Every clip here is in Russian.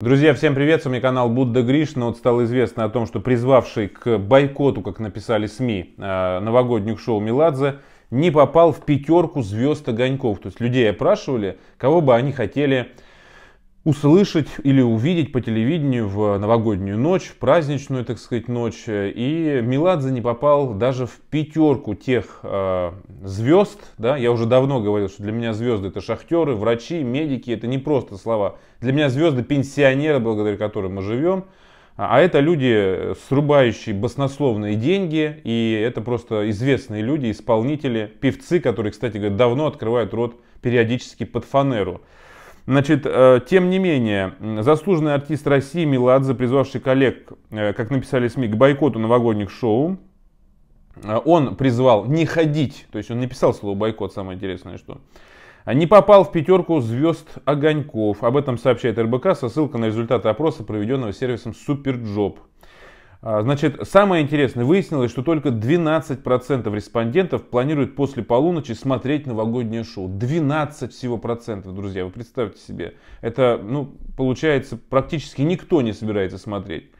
Друзья, всем привет, с вами канал Будда Гриш. Но ну, вот стало известно о том, что призвавший к бойкоту, как написали СМИ, э, новогодних шоу Меладзе, не попал в пятерку звезд огоньков. То есть людей опрашивали, кого бы они хотели услышать или увидеть по телевидению в новогоднюю ночь, праздничную, так сказать, ночь. И Меладзе не попал даже в пятерку тех э, звезд. Да? Я уже давно говорил, что для меня звезды это шахтеры, врачи, медики. Это не просто слова. Для меня звезды пенсионеры, благодаря которым мы живем. А это люди, срубающие баснословные деньги, и это просто известные люди, исполнители, певцы, которые, кстати говоря, давно открывают рот периодически под фанеру. Значит, э, тем не менее, заслуженный артист России Меладзе, призвавший коллег, э, как написали СМИ, к бойкоту новогодних шоу, э, он призвал не ходить, то есть он написал слово бойкот, самое интересное, что а не попал в пятерку звезд огоньков. Об этом сообщает РБК со ссылкой на результаты опроса, проведенного сервисом Суперджоп. А, значит, самое интересное, выяснилось, что только 12% респондентов планируют после полуночи смотреть новогоднее шоу. 12 всего процентов, друзья, вы представьте себе. Это, ну, получается, практически никто не собирается смотреть.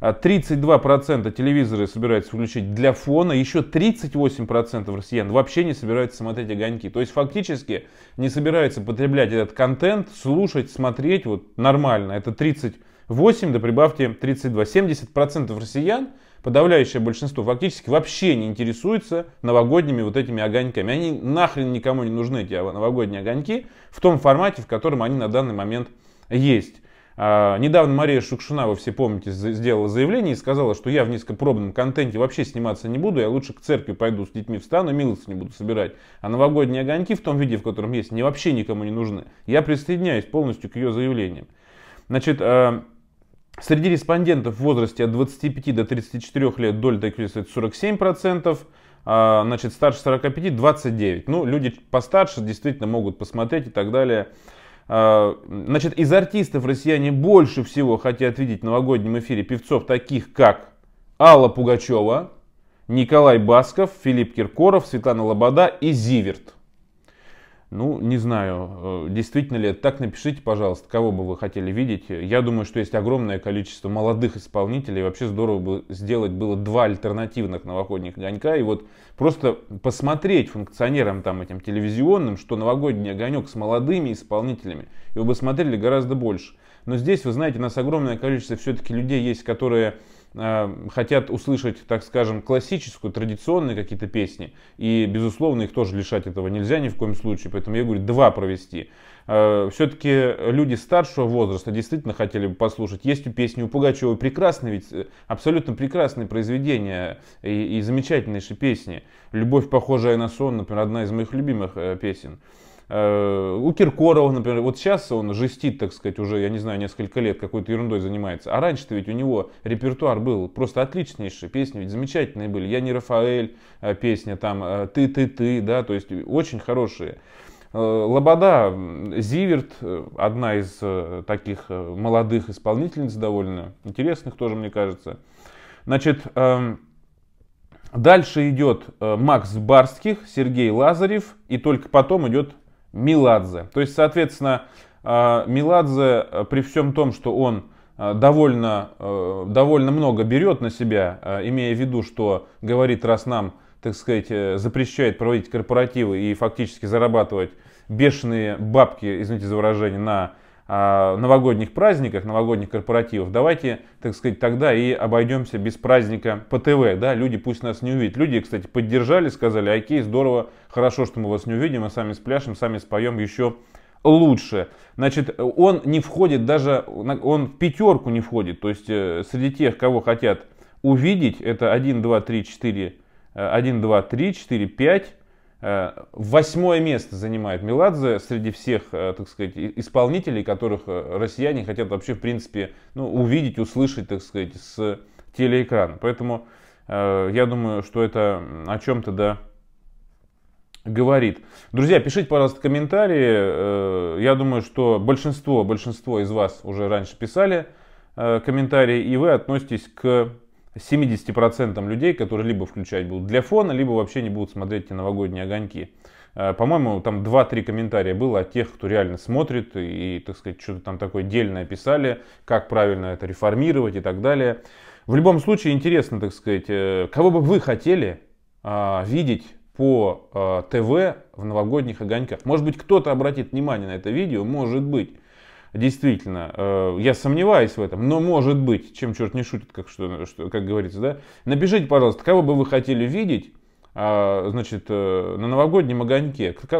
32% а, телевизоры собираются включить для фона, еще 38% россиян вообще не собираются смотреть огоньки. То есть фактически не собираются потреблять этот контент, слушать, смотреть вот нормально. Это 30 8, да прибавьте 32. 70% россиян, подавляющее большинство, фактически вообще не интересуется новогодними вот этими огоньками. Они нахрен никому не нужны, эти новогодние огоньки, в том формате, в котором они на данный момент есть. А, недавно Мария Шукшина, вы все помните, сделала заявление и сказала, что я в низкопробном контенте вообще сниматься не буду, я лучше к церкви пойду с детьми встану, милость не буду собирать. А новогодние огоньки в том виде, в котором есть, не вообще никому не нужны. Я присоединяюсь полностью к ее заявлениям. Значит, а, Среди респондентов в возрасте от 25 до 34 лет доля таких лиц 47%, процентов. А, значит, старше 45 29%. Ну, люди постарше действительно могут посмотреть и так далее. А, значит, из артистов россияне больше всего хотят видеть в новогоднем эфире певцов таких, как Алла Пугачева, Николай Басков, Филипп Киркоров, Светлана Лобода и Зиверт. Ну, не знаю, э, действительно ли это так. Напишите, пожалуйста, кого бы вы хотели видеть. Я думаю, что есть огромное количество молодых исполнителей. Вообще здорово бы сделать было два альтернативных новогодних огонька. И вот просто посмотреть функционерам там этим телевизионным, что новогодний огонек с молодыми исполнителями. и вы бы смотрели гораздо больше. Но здесь, вы знаете, у нас огромное количество все-таки людей есть, которые Э, хотят услышать, так скажем, классическую, традиционные какие-то песни. И, безусловно, их тоже лишать этого нельзя ни в коем случае. Поэтому я говорю, два провести. Э, Все-таки люди старшего возраста действительно хотели бы послушать. Есть у песни у Пугачева прекрасные, ведь э, абсолютно прекрасные произведения и, и замечательнейшие песни. «Любовь, похожая на сон», например, одна из моих любимых песен. Э, у Киркорова, например, вот сейчас он жестит, так сказать, уже, я не знаю, несколько лет какой-то ерундой занимается. А раньше-то ведь у него репертуар был просто отличнейший, песни ведь замечательные были. «Я не Рафаэль» э, песня, там «Ты-ты-ты», э, да, то есть очень хорошие. Лобода, Зиверт, одна из таких молодых исполнительниц довольно интересных тоже, мне кажется. Значит, эм, дальше идет Макс Барских, Сергей Лазарев, и только потом идет Миладзе. То есть, соответственно, э, Миладзе э, при всем том, что он э, довольно, довольно много берет на себя, имея в виду, что говорит, раз нам, так сказать, запрещает проводить корпоративы и фактически зарабатывать бешеные бабки, извините за выражение, на новогодних праздниках, новогодних корпоративов, давайте, так сказать, тогда и обойдемся без праздника по ТВ, да, люди пусть нас не увидят. Люди, кстати, поддержали, сказали, окей, здорово, хорошо, что мы вас не увидим, мы сами спляшем, сами споем еще лучше. Значит, он не входит даже, он в пятерку не входит, то есть э, среди тех, кого хотят увидеть, это 1, 2, 3, 4, 1, 2, 3, 4, 5, Э, восьмое место занимает Меладзе среди всех, э, так сказать, исполнителей, которых э, россияне хотят вообще, в принципе, ну, увидеть, услышать, так сказать, с телеэкрана. Поэтому я думаю, что это о чем-то, да, говорит. Друзья, пишите, пожалуйста, комментарии. Я думаю, что большинство, большинство из вас уже раньше писали комментарии, и вы относитесь к 70% людей, которые либо включать будут для фона, либо вообще не будут смотреть эти новогодние огоньки. Э, по-моему, там 2-3 комментария было от тех, кто реально смотрит и, так сказать, что-то там такое дельное писали, как правильно это реформировать и так далее. В любом случае, интересно, так сказать, э, кого бы вы хотели а, видеть по а, ТВ в новогодних огоньках? Может быть, кто-то обратит внимание на это видео, может быть действительно, э, я сомневаюсь в этом, но может быть, чем черт не шутит, как, что, что, как говорится, да? Напишите, пожалуйста, кого бы вы хотели видеть, а, значит, э, на новогоднем огоньке, кто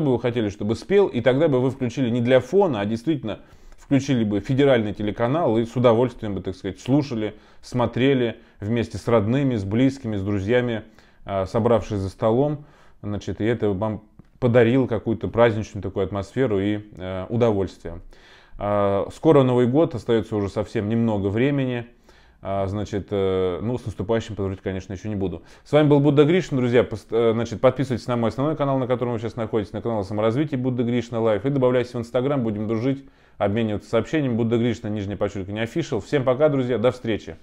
бы вы хотели, чтобы спел, и тогда бы вы включили не для фона, а действительно включили бы федеральный телеканал и с удовольствием бы, так сказать, слушали, смотрели вместе с родными, с близкими, с друзьями, а, собравшись за столом, значит, и это вам подарил какую-то праздничную такую атмосферу и э, удовольствие. Э, скоро Новый год, остается уже совсем немного времени. А, значит, э, ну, с наступающим поздравить, конечно, еще не буду. С вами был Будда Гришин, друзья. Э, значит, подписывайтесь на мой основной канал, на котором вы сейчас находитесь, на канал саморазвития Будда Гришна Лайф. И добавляйтесь в Инстаграм, будем дружить, обмениваться сообщениями. Будда Гришна, нижнее подчеркивание, офишал Всем пока, друзья, до встречи.